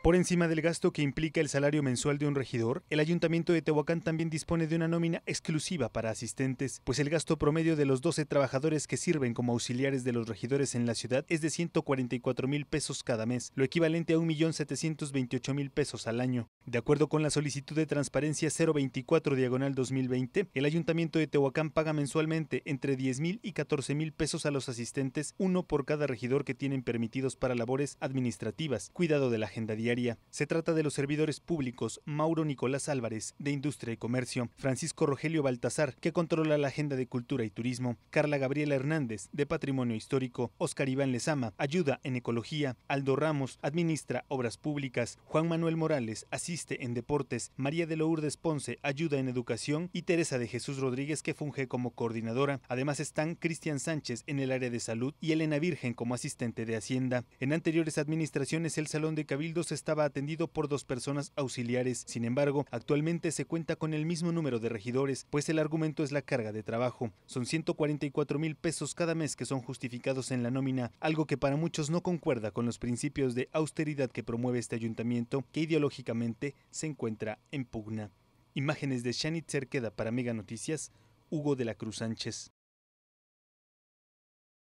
Por encima del gasto que implica el salario mensual de un regidor, el Ayuntamiento de Tehuacán también dispone de una nómina exclusiva para asistentes, pues el gasto promedio de los 12 trabajadores que sirven como auxiliares de los regidores en la ciudad es de 144 mil pesos cada mes, lo equivalente a 1.728.000 pesos al año. De acuerdo con la solicitud de transparencia 024 diagonal 2020, el Ayuntamiento de Tehuacán paga mensualmente entre 10 mil y 14 mil pesos a los asistentes, uno por cada regidor que tienen permitidos para labores administrativas, cuidado de la agenda diaria se trata de los servidores públicos Mauro Nicolás Álvarez, de Industria y Comercio, Francisco Rogelio Baltasar, que controla la Agenda de Cultura y Turismo, Carla Gabriela Hernández, de Patrimonio Histórico, Oscar Iván Lezama, Ayuda en Ecología, Aldo Ramos, Administra Obras Públicas, Juan Manuel Morales, Asiste en Deportes, María de Lourdes Ponce, Ayuda en Educación y Teresa de Jesús Rodríguez, que funge como coordinadora. Además están Cristian Sánchez en el área de salud y Elena Virgen como asistente de Hacienda. En anteriores administraciones el Salón de Cabildo se estaba atendido por dos personas auxiliares. Sin embargo, actualmente se cuenta con el mismo número de regidores, pues el argumento es la carga de trabajo. Son 144 mil pesos cada mes que son justificados en la nómina, algo que para muchos no concuerda con los principios de austeridad que promueve este ayuntamiento, que ideológicamente se encuentra en pugna. Imágenes de Shannon queda para Mega Noticias, Hugo de la Cruz Sánchez.